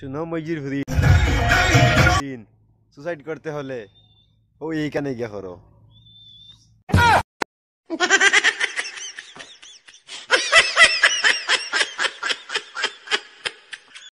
শুনো মজির হুদিন সুসাইড করতে হলে ও এইখানে গিয়ে করো